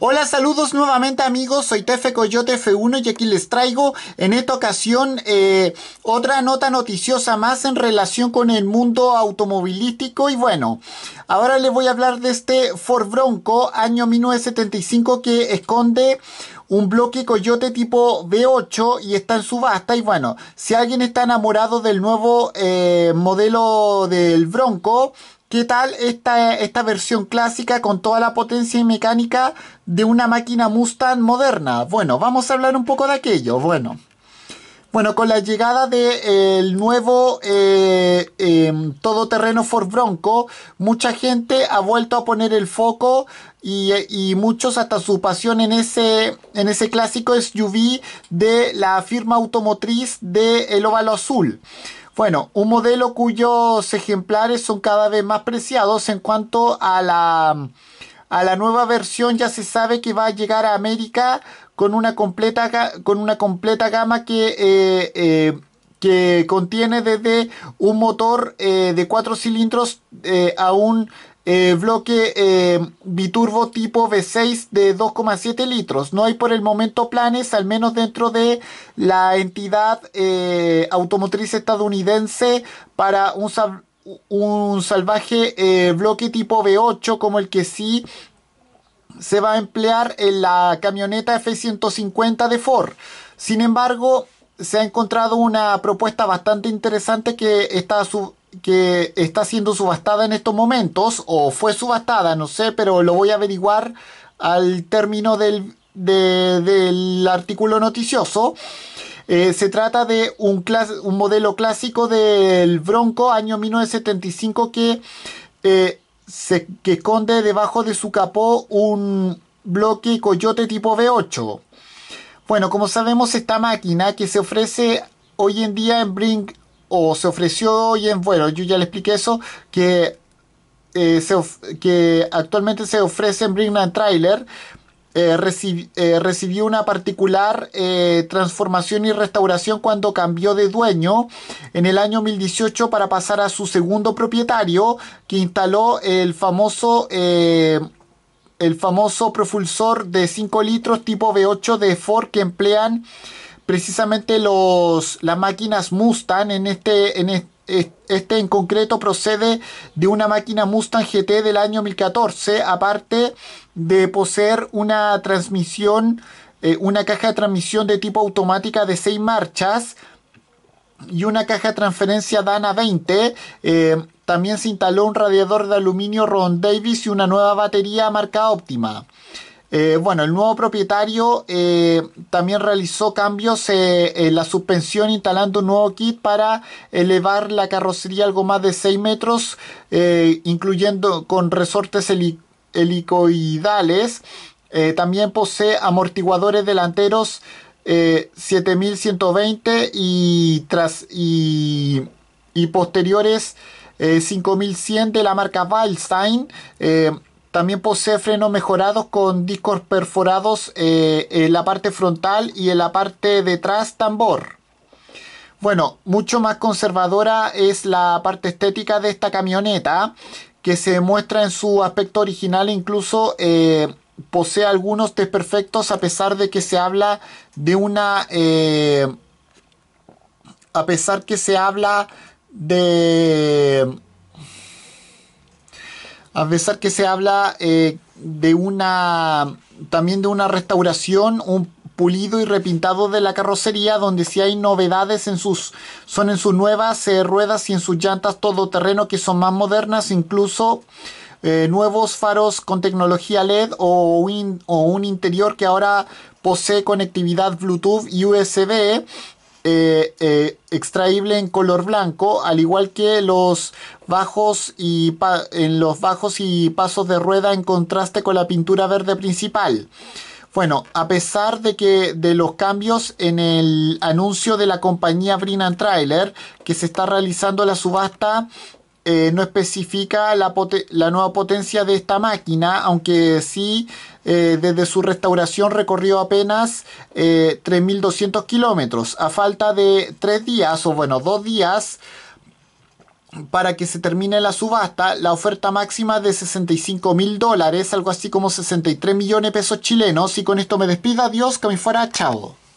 Hola, saludos nuevamente amigos, soy Tefe Coyote F1 y aquí les traigo en esta ocasión eh, otra nota noticiosa más en relación con el mundo automovilístico y bueno, ahora les voy a hablar de este Ford Bronco año 1975 que esconde un bloque coyote tipo b 8 y está en subasta. Y bueno, si alguien está enamorado del nuevo eh, modelo del Bronco, ¿Qué tal esta, esta versión clásica con toda la potencia y mecánica de una máquina Mustang moderna? Bueno, vamos a hablar un poco de aquello. Bueno, bueno, con la llegada del de, eh, nuevo eh, em, todoterreno Ford Bronco, mucha gente ha vuelto a poner el foco y, muchos hasta su pasión en ese, en ese clásico SUV de la firma automotriz de El Óvalo Azul. Bueno, un modelo cuyos ejemplares son cada vez más preciados en cuanto a la, a la nueva versión ya se sabe que va a llegar a América con una completa, con una completa gama que, eh, eh, que contiene desde un motor eh, de cuatro cilindros a un eh, bloque eh, biturbo tipo V6 de 2,7 litros. No hay por el momento planes, al menos dentro de la entidad eh, automotriz estadounidense, para un, salvaje bloque tipo V8 como el que sí se va a emplear en la camioneta F-150 de Ford. Sin embargo, se ha encontrado una propuesta bastante interesante que está su que está siendo subastada en estos momentos, o fue subastada, no sé, pero lo voy a averiguar al término del, del artículo noticioso. Eh, se trata de un, un, modelo clásico del Bronco año 1975 que, eh, se, que esconde debajo de su capó un bloque Coyote tipo V8. Bueno, como sabemos, esta máquina que se ofrece hoy en día en, Brink, o se ofreció hoy en bueno, yo ya le expliqué eso, que, eh, que actualmente se ofrece en Brignan Trailer, eh, eh, recibió una particular transformación y restauración cuando cambió de dueño en el año 2018 para pasar a su segundo propietario que instaló el famoso el famoso propulsor de 5 litros tipo V8 de Ford que emplean precisamente los, las máquinas Mustang en este, en este en concreto procede de una máquina Mustang GT del año 2014, aparte de poseer una transmisión, eh, una caja de transmisión de tipo automática de 6 marchas y una caja de transferencia Dana 20. Eh, también se instaló un radiador de aluminio Ron Davis y una nueva batería marca óptima. Eh, bueno, el nuevo propietario eh, también realizó cambios eh, en la suspensión instalando un nuevo kit para elevar la carrocería algo más de 6 metros, incluyendo con resortes helicoidales. también posee amortiguadores delanteros 7120 y, tras, y, posteriores 5100 de la marca Wildstein. También posee frenos mejorados con discos perforados eh, en la parte frontal y en la parte detrás tambor. Bueno, mucho más conservadora es la parte estética de esta camioneta, que se muestra en su aspecto original incluso eh, posee algunos desperfectos a pesar de que se habla de una... Eh, a pesar que se habla de a pesar que se habla eh, de una también de una restauración, un pulido y repintado de la carrocería, donde si hay novedades en sus, son en sus nuevas eh, ruedas y en sus llantas todoterreno que son más modernas, incluso eh, nuevos faros con tecnología LED o o un interior que ahora posee conectividad Bluetooth y USB eh, eh, extraíble en color blanco, al igual que los bajos y en los bajos y pasos de rueda en contraste con la pintura verde principal. Bueno, a pesar de que de los cambios en el anuncio de la compañía Brinan Trailer que se está realizando la subasta eh, no especifica la, nueva potencia de esta máquina, aunque sí eh, desde su restauración recorrió apenas 3.200 eh, kilómetros, a falta de tres días, o bueno, dos días, para que se termine la subasta, la oferta máxima de 65 mil dólares, algo así como 63 millones de pesos chilenos. Y con esto me despido, adiós, que me fuera, chao.